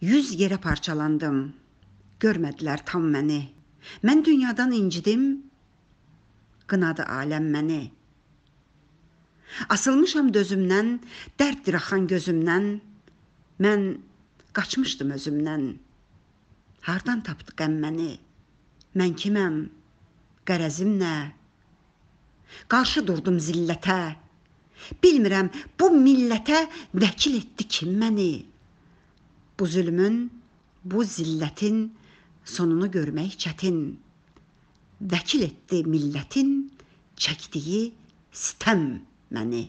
Yüz yerə parçalandım. Görmədilər tam məni. Mən dünyadan incidim. Qınadı aləm məni. Asılmışam dözümdən, dərddir axan gözümdən. Mən qaçmışdım özümdən. Hardan tapdı qəm məni? Mən kiməm? Qərəzim nə? Qarşı durdum zillətə. Bilmirəm bu millətə vəkil etdi kim məni? Bu zülmün, bu zillətin sonunu görmək çətin. Vəkil etdi millətin çəkdiyi sistəm məni.